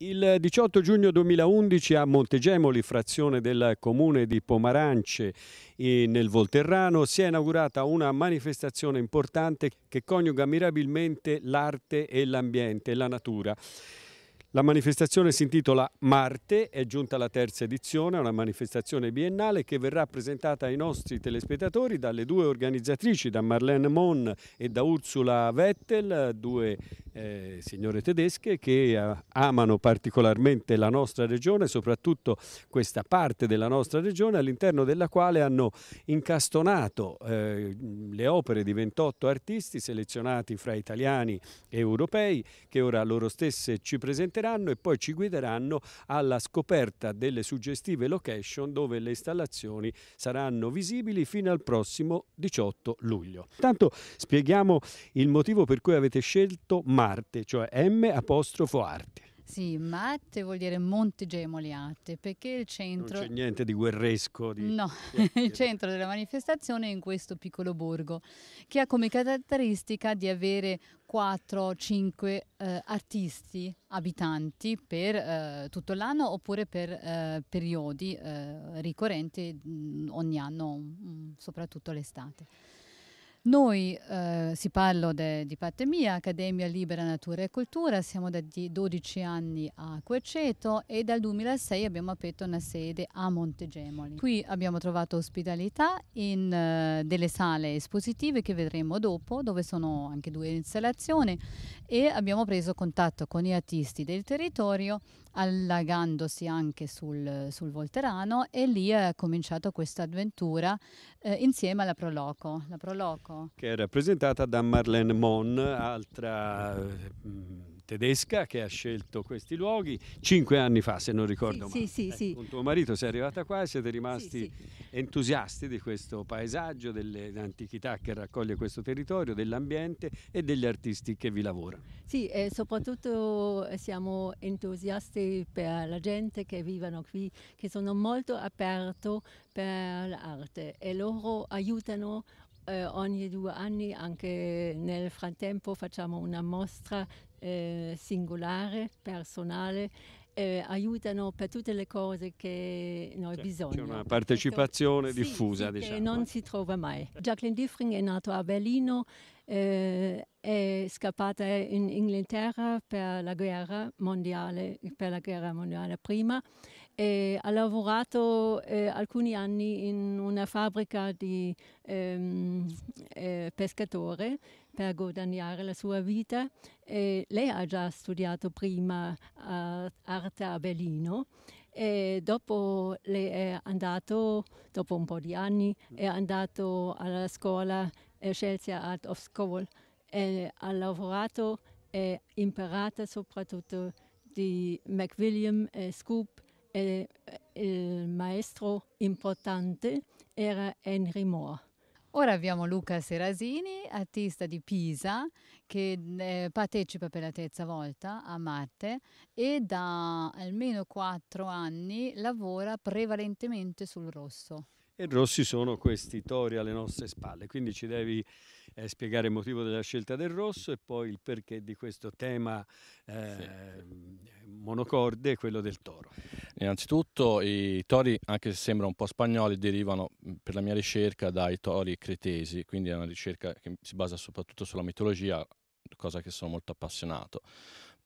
Il 18 giugno 2011 a Montegemoli, frazione del comune di Pomarance nel Volterrano, si è inaugurata una manifestazione importante che coniuga mirabilmente l'arte e l'ambiente, la natura. La manifestazione si intitola Marte, è giunta la terza edizione, è una manifestazione biennale che verrà presentata ai nostri telespettatori dalle due organizzatrici, da Marlene Mon e da Ursula Wettel, due eh, signore tedesche che eh, amano particolarmente la nostra regione, soprattutto questa parte della nostra regione all'interno della quale hanno incastonato eh, le opere di 28 artisti selezionati fra italiani e europei che ora loro stesse ci presenteranno permetteranno e poi ci guideranno alla scoperta delle suggestive location dove le installazioni saranno visibili fino al prossimo 18 luglio. Intanto spieghiamo il motivo per cui avete scelto Marte, cioè M apostrofo arte. Sì, Matte vuol dire Monte Gemoliate, perché il centro... Non c'è niente di guerresco. Di... No, il centro della manifestazione è in questo piccolo borgo, che ha come caratteristica di avere 4-5 eh, artisti abitanti per eh, tutto l'anno oppure per eh, periodi eh, ricorrenti mh, mm, ogni anno, mh, mm, soprattutto l'estate. Noi, eh, si parla di parte mia, Accademia Libera Natura e Cultura, siamo da 12 anni a Querceto e dal 2006 abbiamo aperto una sede a Montegemoli. Qui abbiamo trovato ospitalità in eh, delle sale espositive che vedremo dopo, dove sono anche due installazioni e abbiamo preso contatto con gli artisti del territorio allagandosi anche sul, sul Volterano e lì è cominciata questa avventura eh, insieme alla Proloco. La Proloco. Che è rappresentata da Marlene Mon, altra... Eh, tedesca che ha scelto questi luoghi cinque anni fa, se non ricordo sì, male. Sì, ecco, sì, eh, Con tuo marito sei arrivata qua e siete rimasti entusiasti di questo paesaggio, dell'antichità che raccoglie questo territorio, dell'ambiente e degli artisti che vi lavorano. Sì, e soprattutto eh, siamo entusiasti per la gente che vivono qui, che sono molto aperti per l'arte e loro aiutano eh, ogni due anni, anche nel frattempo, facciamo una mostra eh, singolare, personale. Eh, aiutano per tutte le cose che noi cioè, bisogno. C'è una partecipazione ecco, diffusa, sì, sì, diciamo. Che non eh. si trova mai. Jacqueline Diffring è nata a Berlino, eh, è scappata in Inghilterra per la guerra mondiale, per la guerra mondiale prima e ha lavorato eh, alcuni anni in una fabbrica di ehm, eh, pescatore per guadagnare la sua vita. E lei ha già studiato prima uh, arte a Berlino e dopo, andato, dopo un po' di anni, è andato alla scuola eh, Chelsea Art of School e ha lavorato e imparato soprattutto di McWilliam e eh, Scoop e il maestro importante era Henry Moore. Ora abbiamo Luca Serasini, artista di Pisa, che eh, partecipa per la terza volta a Marte e da almeno quattro anni lavora prevalentemente sul rosso. E rossi sono questi tori alle nostre spalle, quindi ci devi eh, spiegare il motivo della scelta del rosso e poi il perché di questo tema eh, monocorde, quello del toro. Innanzitutto i tori, anche se sembrano un po' spagnoli, derivano mm, per la mia ricerca dai tori cretesi, quindi è una ricerca che si basa soprattutto sulla mitologia, cosa che sono molto appassionato.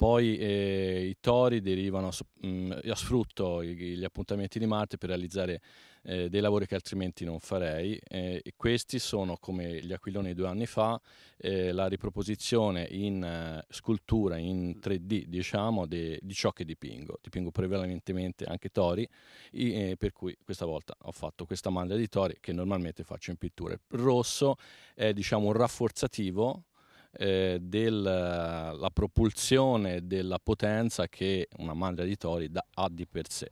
Poi eh, i tori derivano mh, mm, io sfrutto gli appuntamenti di Marte per realizzare eh, dei lavori che altrimenti non farei eh, e questi sono come gli aquiloni due anni fa eh, la riproposizione in eh, scultura in 3D diciamo de, di ciò che dipingo dipingo prevalentemente anche tori e, eh, per cui questa volta ho fatto questa maglia di tori che normalmente faccio in pittura il rosso è diciamo un rafforzativo eh, della propulsione della potenza che una maglia di tori da, ha di per sé.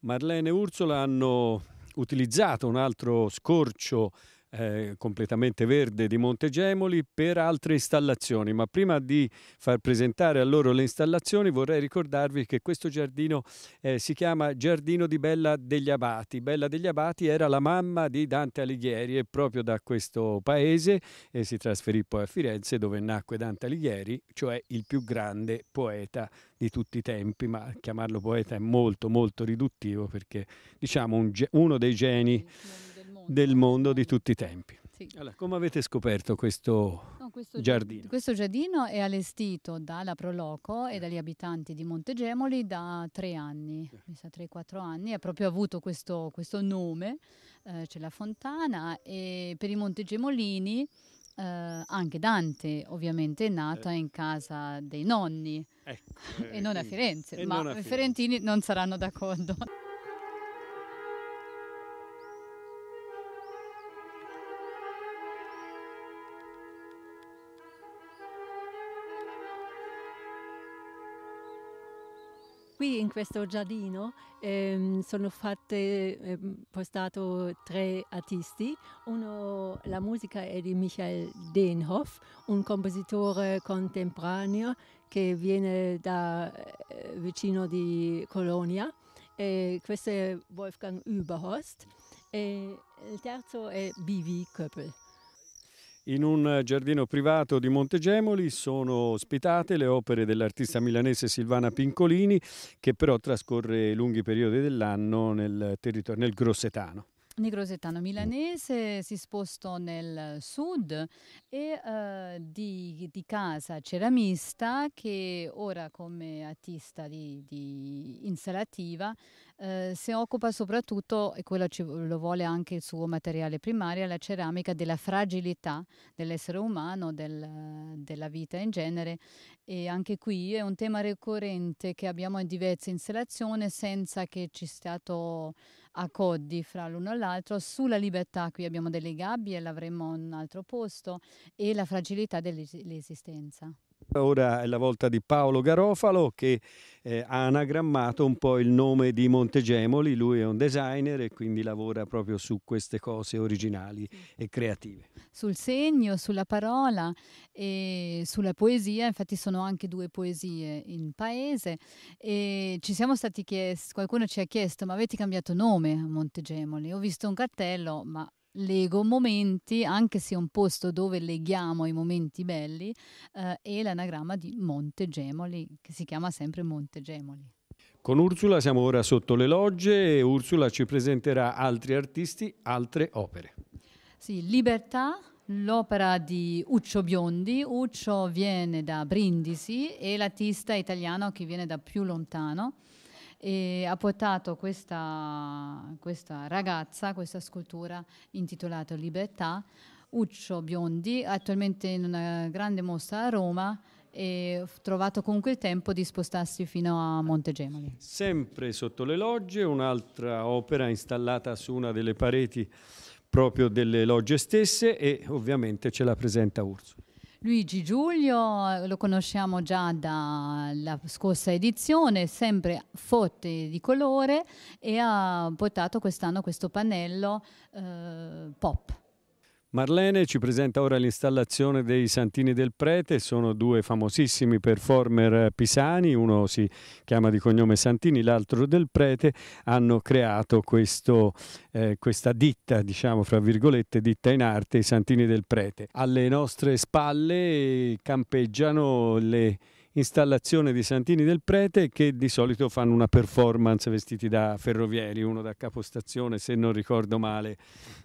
Marlene e Ursula hanno utilizzato un altro scorcio eh, completamente verde di Montegemoli per altre installazioni. Ma prima di far presentare a loro le installazioni vorrei ricordarvi che questo giardino eh, si chiama Giardino di Bella degli Abati. Bella degli Abati era la mamma di Dante Alighieri e proprio da questo paese eh, si trasferì poi a Firenze dove nacque Dante Alighieri, cioè il più grande poeta di tutti i tempi, ma chiamarlo poeta è molto molto riduttivo perché diciamo un, uno dei geni del mondo di tutti i tempi. Sì. Allora, come avete scoperto questo, no, questo giardino? Questo giardino è allestito dalla Proloco e dagli abitanti di Montegemoli da tre anni, mi sa tre o quattro anni, ha proprio avuto questo, questo nome, eh, c'è la fontana e per i Montegemolini eh, anche Dante ovviamente è nato eh. in casa dei nonni ecco, e non a eh, Firenze, ma i Firenze. ferentini non saranno d'accordo. Qui in questo giardino ehm, sono fatte, ehm, postato tre artisti. Uno, la musica è di Michael Denhoff, un compositore contemporaneo che viene da eh, vicino di Colonia. E questo è Wolfgang Überhorst. E il terzo è B.V. Köppel. In un giardino privato di Montegemoli sono ospitate le opere dell'artista milanese Silvana Pincolini che però trascorre lunghi periodi dell'anno nel, nel Grossetano. Negrosettano milanese si spostò nel sud e uh, di, di, casa ceramista che ora come artista di, di installativa uh, si occupa soprattutto, e quello ci, lo vuole anche il suo materiale primario, la ceramica della fragilità dell'essere umano, del, della vita in genere e anche qui è un tema ricorrente che abbiamo in diverse installazioni senza che ci sia stato a coddi fra l'uno e l'altro. Sulla libertà qui abbiamo delle gabbie, l'avremo in un altro posto, e la fragilità dell'esistenza. Ora è la volta di Paolo Garofalo che eh, ha anagrammato un po' il nome di Montegemoli, lui è un designer e quindi lavora proprio su queste cose originali e creative. Sul segno, sulla parola e sulla poesia, infatti sono anche due poesie in paese e ci siamo stati chiesti, qualcuno ci ha chiesto ma avete cambiato nome a Montegemoli? Ho visto un cartello ma lego momenti, anche se è un posto dove leghiamo i momenti belli, eh, e l'anagramma di Monte Gemoli, che si chiama sempre Monte Gemoli. Con Ursula siamo ora sotto le logge e Ursula ci presenterà altri artisti, altre opere. Sì, Libertà, l'opera di Uccio Biondi. Uccio viene da Brindisi è l'artista italiano che viene da più lontano e ha portato questa, questa ragazza, questa scultura intitolata Libertà, Uccio Biondi, attualmente in una grande mostra a Roma e ho trovato comunque il tempo di spostarsi fino a Montegemoli. Sempre sotto le logge, un'altra opera installata su una delle pareti proprio delle logge stesse e ovviamente ce la presenta Ursula. Luigi Giulio eh, lo conosciamo già dalla scorsa edizione, sempre forte di colore e ha portato quest'anno questo pannello eh, pop. Marlene ci presenta ora l'installazione dei Santini del Prete, sono due famosissimi performer pisani, uno si chiama di cognome Santini, l'altro del Prete, hanno creato questo, eh, questa ditta, diciamo fra virgolette, ditta in arte, i Santini del Prete. Alle nostre spalle campeggiano le installazione di Santini del Prete che di solito fanno una performance vestiti da ferrovieri, uno da capostazione se non ricordo male.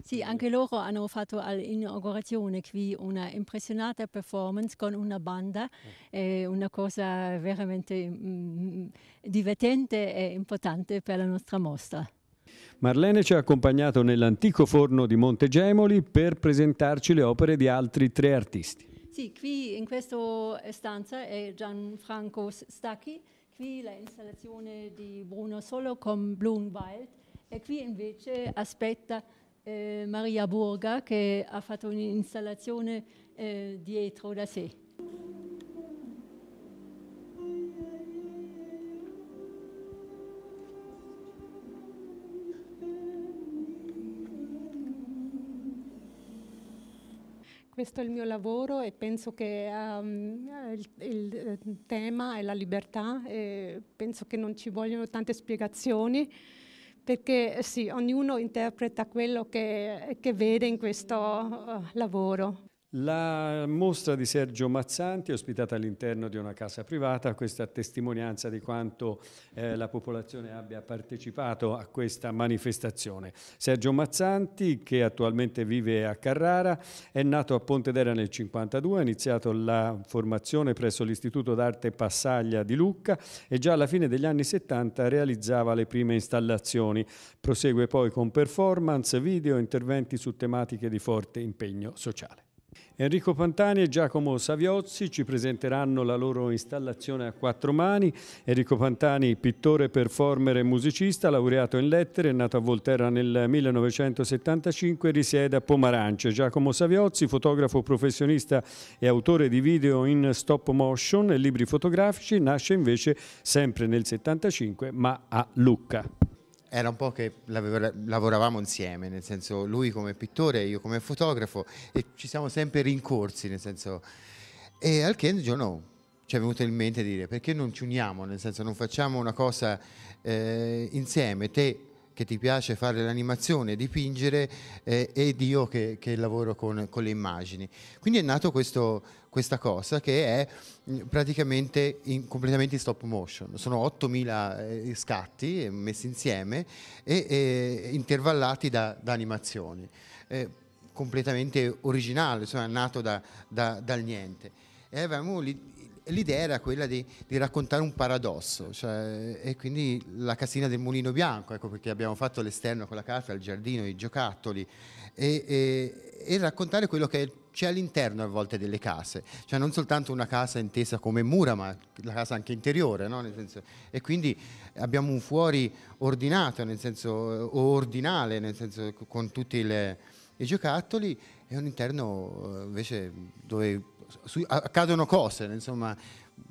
Sì, anche loro hanno fatto all'inaugurazione qui una impressionata performance con una banda, eh, eh una cosa veramente mh, mm, mm, divertente e importante per la nostra mostra. Marlene ci ha accompagnato nell'antico forno di Montegemoli per presentarci le opere di altri tre artisti. Sì, qui in questa stanza è Gianfranco Stacchi, qui l'installazione di Bruno Solo con Blumwald e qui invece aspetta eh, Maria Burga che ha fatto un'installazione eh, dietro da sé. questo è il mio lavoro e penso che um, il, il, eh, tema è la libertà e penso che non ci vogliono tante spiegazioni perché eh, sì, ognuno interpreta quello che, che vede in questo uh, lavoro. La mostra di Sergio Mazzanti, ospitata all'interno di una casa privata, questa testimonianza di quanto eh, la popolazione abbia partecipato a questa manifestazione. Sergio Mazzanti, che attualmente vive a Carrara, è nato a Pontedera nel 1952, ha iniziato la formazione presso l'Istituto d'Arte Passaglia di Lucca e già alla fine degli anni 70 realizzava le prime installazioni. Prosegue poi con performance, video, interventi su tematiche di forte impegno sociale. Enrico Pantani e Giacomo Saviozzi ci presenteranno la loro installazione a quattro mani. Enrico Pantani, pittore, performer e musicista, laureato in lettere, è nato a Volterra nel 1975 risiede a Pomarance. Giacomo Saviozzi, fotografo professionista e autore di video in stop motion e libri fotografici, nasce invece sempre nel 1975, ma a Lucca era un po' che lavoravamo insieme, nel senso lui come pittore, e io come fotografo e ci siamo sempre rincorsi, nel senso... E al che un giorno ci è venuto in mente dire perché non ci uniamo, nel senso non facciamo una cosa eh, insieme, te che ti piace fare l'animazione, dipingere eh, ed io che, che lavoro con, con, le immagini. Quindi è nato questo, questa cosa che è mm, praticamente in, completamente in stop motion. Sono 8.000 eh, scatti eh, messi insieme e, e intervallati da, da animazioni. Eh, completamente originale, insomma, nato da, da, dal niente. E avevamo l'idea era quella di, di, raccontare un paradosso, cioè, e quindi la casina del mulino bianco, ecco perché abbiamo fatto l'esterno con la carta, il giardino, i giocattoli, e, e, e raccontare quello che c'è all'interno a volte delle case, cioè non soltanto una casa intesa come mura, ma la casa anche interiore, no? senso, e quindi abbiamo un fuori ordinato, nel senso, o ordinale, nel senso con tutti le, i giocattoli, e un interno eh, invece dove su, accadono cose, insomma,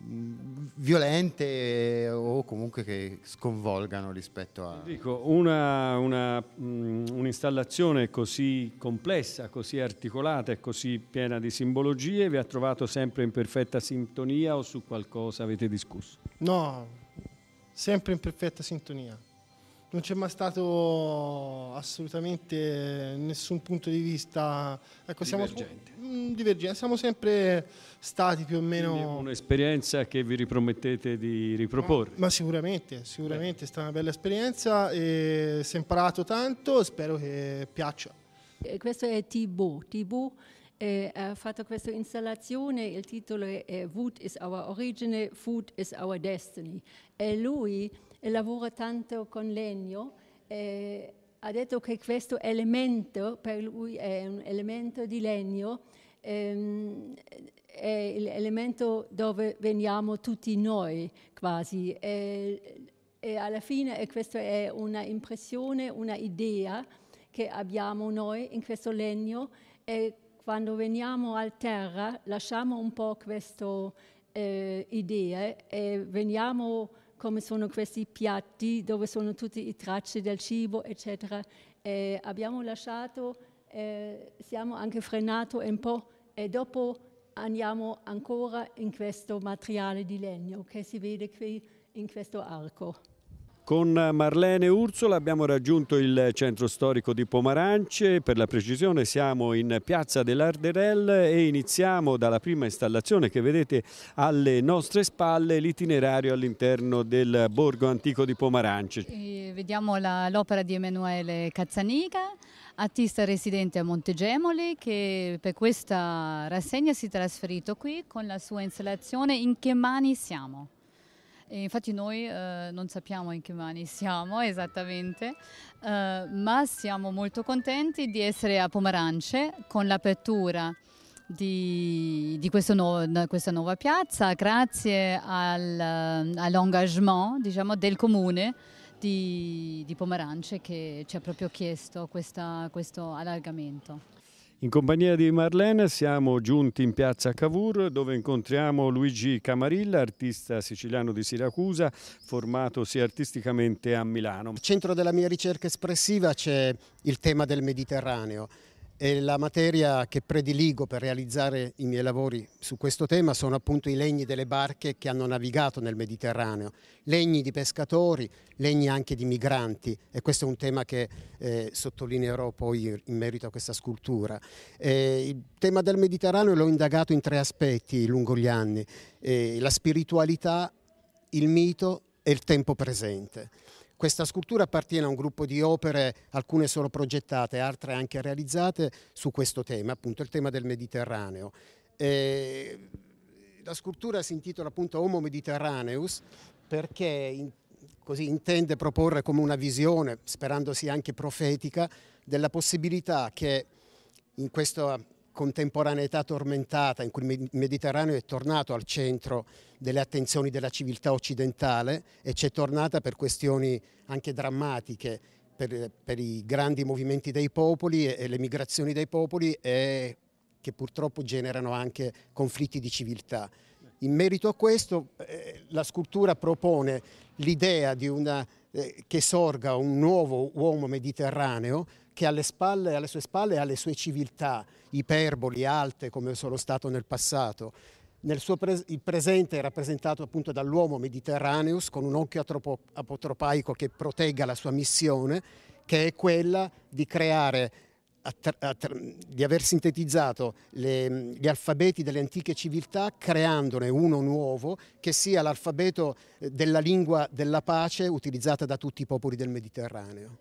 violente o comunque che sconvolgano rispetto a... Dico, una, una, mm, un'installazione così complessa, così articolata e così piena di simbologie vi ha trovato sempre in perfetta sintonia o su qualcosa avete discusso? No, sempre in perfetta sintonia non c'è mai stato assolutamente nessun punto di vista ecco, divergente. Siamo, mm, divergente. Siamo sempre stati più o meno... Quindi un'esperienza che vi ripromettete di riproporre. Ma, ma sicuramente, sicuramente Beh. è stata una bella esperienza e si è imparato tanto spero che piaccia. Questo è Tibo. Tibo eh, ha fatto questa installazione, il titolo è Food eh, is our origine, Food is our destiny. E lui lavora tanto con legno, eh, ha detto che questo elemento per lui è un elemento di legno, ehm, è l'elemento dove veniamo tutti noi quasi. E, e alla fine e questa è un'impressione, un'idea che abbiamo noi in questo legno e quando veniamo al terra lasciamo un po' questa eh, idee e veniamo come sono questi piatti dove sono tutte le tracce del cibo, eccetera. E abbiamo lasciato, eh, siamo anche frenati un po' e dopo andiamo ancora in questo materiale di legno che si vede qui in questo arco. Con Marlene Ursula abbiamo raggiunto il centro storico di Pomarance, per la precisione siamo in piazza dell'Arderel e iniziamo dalla prima installazione che vedete alle nostre spalle l'itinerario all'interno del borgo antico di Pomarance. vediamo l'opera di Emanuele Cazzaniga, artista residente a Montegemoli che per questa rassegna si è trasferito qui con la sua installazione In che mani siamo? E infatti noi eh, non sappiamo in che mani siamo esattamente, eh, ma siamo molto contenti di essere a Pomerance con l'apertura di, di nuovo, questa nuova piazza grazie al, all'engagement diciamo, del comune di, di, Pomerance che ci ha proprio chiesto questa, questo allargamento. In compagnia di Marlene siamo giunti in piazza Cavour dove incontriamo Luigi Camarilla, artista siciliano di Siracusa, formatosi artisticamente a Milano. Al centro della mia ricerca espressiva c'è il tema del Mediterraneo e la materia che prediligo per realizzare i miei lavori su questo tema sono appunto i legni delle barche che hanno navigato nel Mediterraneo, legni di pescatori, legni anche di migranti e questo è un tema che eh, sottolineerò poi in merito a questa scultura. Eh, il tema del Mediterraneo l'ho indagato in tre aspetti lungo gli anni, eh, la spiritualità, il mito e il tempo presente. Questa scultura appartiene a un gruppo di opere, alcune solo progettate, altre anche realizzate, su questo tema, appunto il tema del Mediterraneo. E la scultura si intitola appunto Homo Mediterraneus perché in, così intende proporre come una visione, sperando sia anche profetica, della possibilità che in questa contemporaneità tormentata in cui il Mediterraneo è tornato al centro delle attenzioni della civiltà occidentale e c'è tornata per questioni anche drammatiche, per, per i grandi movimenti dei popoli e, e le migrazioni dei popoli e che purtroppo generano anche conflitti di civiltà. In merito a questo eh, la scultura propone l'idea eh, che sorga un nuovo uomo mediterraneo che alle, spalle, alle sue spalle ha le sue civiltà, iperboli, alte come sono stato nel passato. Nel suo pre- il presente è rappresentato appunto dall'uomo mediterraneus con un occhio atropo- apotropaico che protegga la sua missione, che è quella di creare Attra- attra- di aver sintetizzato le, gli alfabeti delle antiche civiltà creandone uno nuovo che sia l'alfabeto eh, della lingua della pace utilizzata da tutti i popoli del Mediterraneo.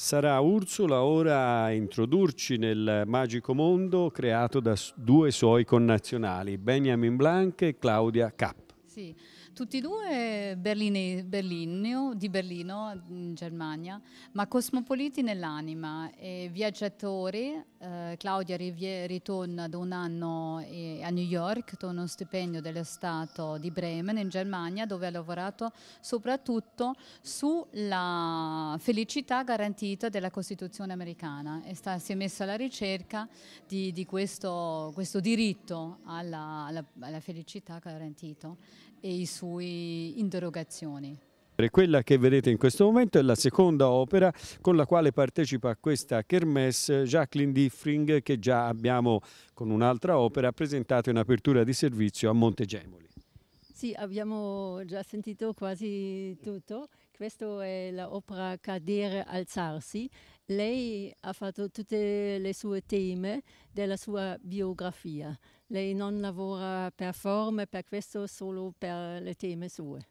Sarà Ursula ora a introdurci nel magico mondo creato da due suoi connazionali, Benjamin Blanc e Claudia Kapp. Sì. Tutti e due berline, Berlino, di Berlino, in Germania, ma cosmopoliti nell'anima. E viaggiatori, eh, Claudia rivie, ritorna da un anno eh, a New York con uno stipendio dello Stato di Bremen in Germania dove ha lavorato soprattutto sulla felicità garantita della Costituzione americana e sta, si è messa alla ricerca di, di questo, questo, diritto alla, alla, alla felicità garantita e i suoi interrogazioni. Quella che vedete in questo momento è la seconda opera con la quale partecipa a questa kermesse Jacqueline Diffring che già abbiamo con un'altra opera presentato in apertura di servizio a Montegemoli. Sì, abbiamo già sentito quasi tutto questa è l'opera Cadere, alzarsi. Lei ha fatto tutte le sue teme della sua biografia. Lei non lavora per forme, per questo solo per le teme sue.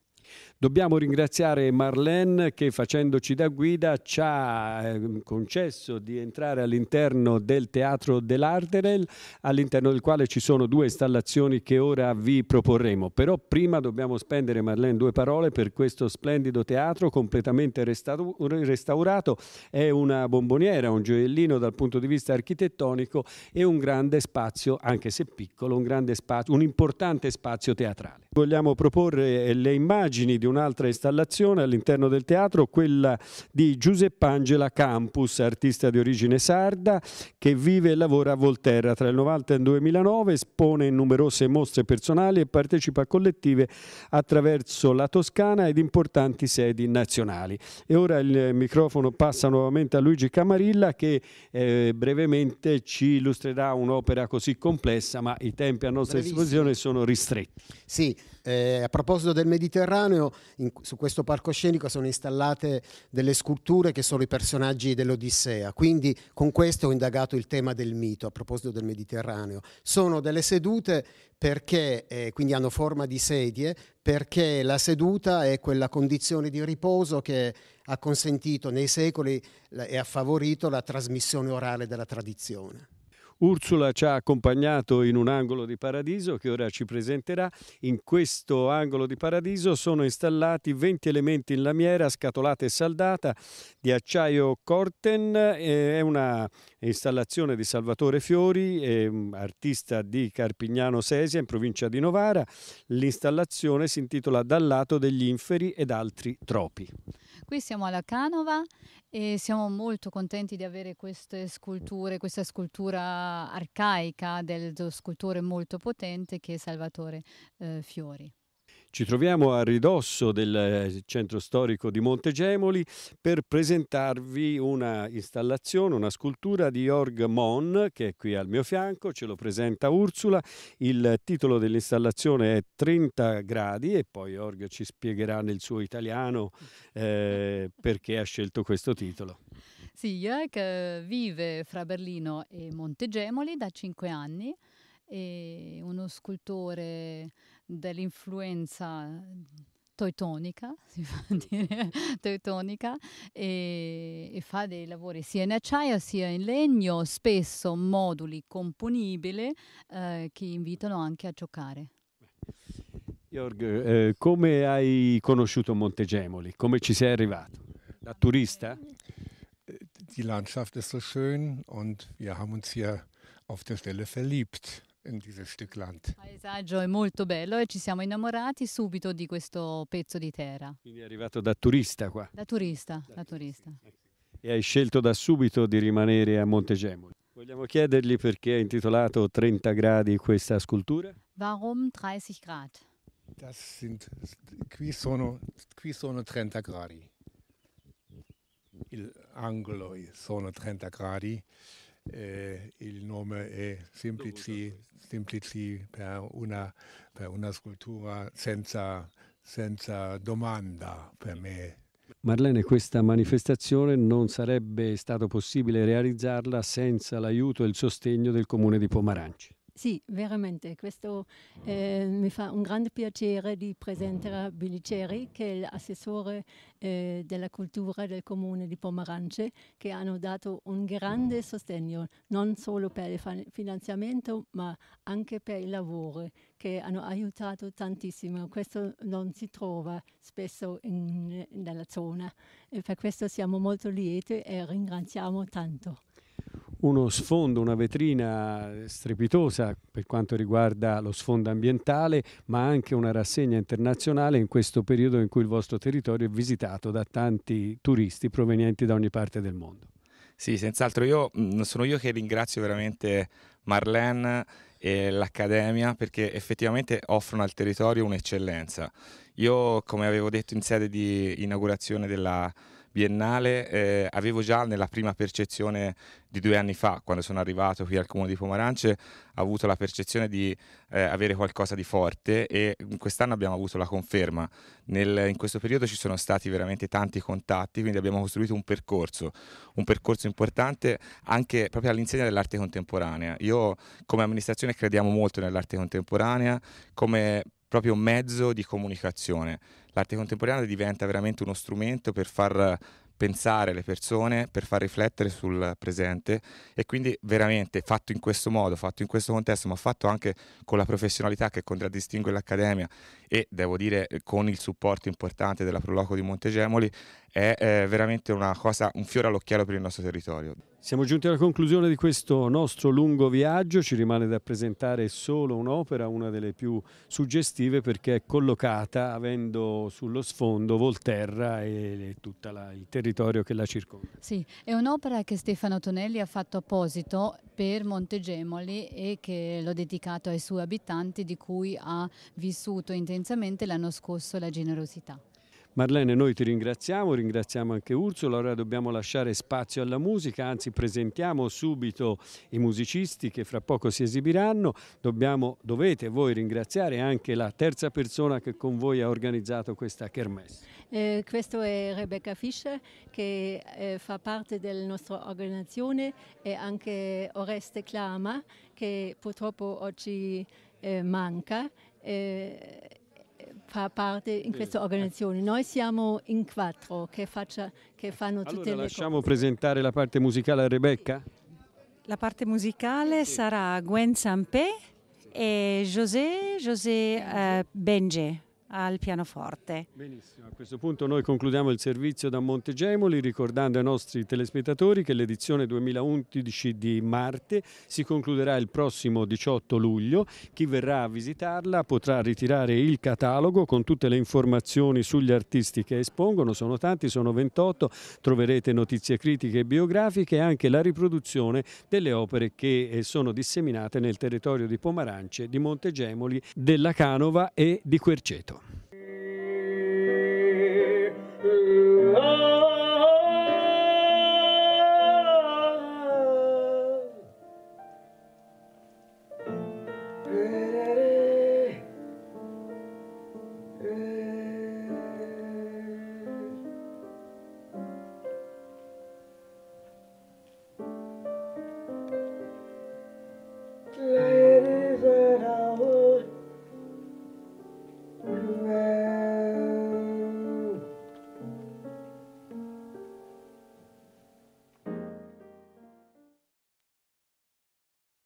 Dobbiamo ringraziare Marlene che facendoci da guida ci ha ehm, concesso di entrare all'interno del Teatro dell'Arderel, all'interno del quale ci sono due installazioni che ora vi proporremo. Però prima dobbiamo spendere, Marlene, due parole per questo splendido teatro completamente restaurato. È una bomboniera, un gioiellino dal punto di vista architettonico e un grande spazio, anche se piccolo, un, grande spazio, un importante spazio teatrale. Vogliamo proporre le immagini immagini di un'altra installazione all'interno del teatro, quella di Giuseppangela Campus, artista di origine sarda che vive e lavora a Volterra tra il 90 e il 2009, espone in numerose mostre personali e partecipa a collettive attraverso la Toscana ed importanti sedi nazionali. E ora il microfono passa nuovamente a Luigi Camarilla che eh, brevemente ci illustrerà un'opera così complessa, ma i tempi a nostra Bravissimo. disposizione sono ristretti. Sì, eh, a proposito del Mediterraneo, Mediterraneo, in, su questo palcoscenico sono installate delle sculture che sono i personaggi dell'Odissea, quindi con questo ho indagato il tema del mito a proposito del Mediterraneo. Sono delle sedute perché, eh, quindi hanno forma di sedie, perché la seduta è quella condizione di riposo che ha consentito nei secoli e ha favorito la trasmissione orale della tradizione. Ursula ci ha accompagnato in un angolo di paradiso che ora ci presenterà. In questo angolo di paradiso sono installati 20 elementi in lamiera scatolata e saldata di acciaio Corten. È una installazione di Salvatore Fiori, mm, artista di Carpignano Sesia in provincia di Novara. L'installazione si intitola Dal lato degli inferi ed altri tropi. Qui siamo alla Canova e siamo molto contenti di avere queste sculture, questa scultura arcaica del scultore molto potente che è Salvatore eh, Fiori. Ci troviamo a ridosso del eh, centro storico di Montegemoli per presentarvi una installazione, una scultura di Jorg Mon che è qui al mio fianco, ce lo presenta Ursula. Il titolo dell'installazione è 30 gradi e poi Jorg ci spiegherà nel suo italiano eh, perché ha scelto questo titolo. Sì, che vive fra Berlino e Montegemoli da cinque anni è uno scultore dell'influenza teutonica, si fa dire teutonica, e, e, fa dei lavori sia in acciaio sia in legno, spesso moduli componibili eh, che invitano anche a giocare. Jorg, eh, come hai conosciuto Montegemoli? Come ci sei arrivato? Da turista? Eh, die Landschaft ist so schön und wir haben uns hier auf der Stelle verliebt. in dieses Stück Land. Il paesaggio è molto bello e ci siamo innamorati subito di questo pezzo di terra. Quindi è arrivato da turista qua. Da turista, da, da turista. turista. E hai scelto da subito di rimanere a Montegemolo. Vogliamo chiedergli perché ha intitolato 30 gradi questa scultura? Warum 30 gradi? Das sind, qui sono, qui sono 30 gradi il angolo sono 30 gradi, eh, il nome è semplici, semplici per, una, per, una, scultura senza, senza domanda per me. Marlene, questa manifestazione non sarebbe stato possibile realizzarla senza l'aiuto e il sostegno del comune di Pomaranci. Sì, veramente, questo ah. eh, mi fa un grande piacere di presentare ah. Biliceri, che è l'assessore eh, della cultura del comune di Pomarance, che hanno dato un grande ah. sostegno non solo per il finanziamento, ma anche per il lavoro, che hanno aiutato tantissimo. Questo non si trova spesso in, nella zona e per questo siamo molto lieti e ringraziamo tanto uno sfondo, una vetrina strepitosa per quanto riguarda lo sfondo ambientale, ma anche una rassegna internazionale in questo periodo in cui il vostro territorio è visitato da tanti turisti provenienti da ogni parte del mondo. Sì, senz'altro io sono io che ringrazio veramente Marlene e l'Accademia perché effettivamente offrono al territorio un'eccellenza. Io, come avevo detto in sede di inaugurazione della biennale eh, avevo già nella prima percezione di due anni fa, quando sono arrivato qui al comune di Pomarance, avuto la percezione di eh, avere qualcosa di forte e mm, quest'anno abbiamo avuto la conferma. Nel, in questo periodo ci sono stati veramente tanti contatti, quindi abbiamo costruito un percorso, un percorso importante anche proprio all'insegna dell'arte contemporanea. Io come amministrazione crediamo molto nell'arte contemporanea, come proprio mezzo di comunicazione. L'arte contemporanea diventa veramente uno strumento per far pensare le persone, per far riflettere sul presente e quindi veramente fatto in questo modo, fatto in questo contesto, ma fatto anche con la professionalità che contraddistingue l'Accademia e devo dire eh, con il supporto importante della Proloco di Montegemoli è eh, veramente una cosa, un fiore all'occhiello per il nostro territorio. Siamo giunti alla conclusione di questo nostro lungo viaggio, ci rimane da presentare solo un'opera, una delle più suggestive perché è collocata avendo sullo sfondo Volterra e tutto il territorio che la circonda. Sì, è un'opera che Stefano Tonelli ha fatto apposito per Montegemoli e che l'ho dedicato ai suoi abitanti di cui ha vissuto intensamente intensamente l'anno scorso la generosità. Marlene, noi ti ringraziamo, ringraziamo anche Ursula, ora dobbiamo lasciare spazio alla musica, anzi presentiamo subito i musicisti che fra poco si esibiranno, dobbiamo, dovete voi ringraziare anche la terza persona che con voi ha organizzato questa kermesse. Eh, questo è Rebecca Fischer che eh, fa parte della nostra organizzazione e anche Oreste Clama che purtroppo oggi eh, manca. Eh, fa parte in questa organizzazione. Noi siamo in quattro che, faccia, che fanno tutte allora, le lasciamo cose. presentare la parte musicale a Rebecca? La parte musicale sì. sarà Gwen Sampé e José, José uh, Benje al pianoforte. Benissimo, a questo punto noi concludiamo il servizio da Montegemoli ricordando ai nostri telespettatori che l'edizione 2011 di Marte si concluderà il prossimo 18 luglio. Chi verrà a visitarla potrà ritirare il catalogo con tutte le informazioni sugli artisti che espongono, sono tanti, sono 28, troverete notizie critiche e biografiche e anche la riproduzione delle opere che eh, sono disseminate nel territorio di Pomarance, di Montegemoli, della Canova e di Querceto. Hasta luego.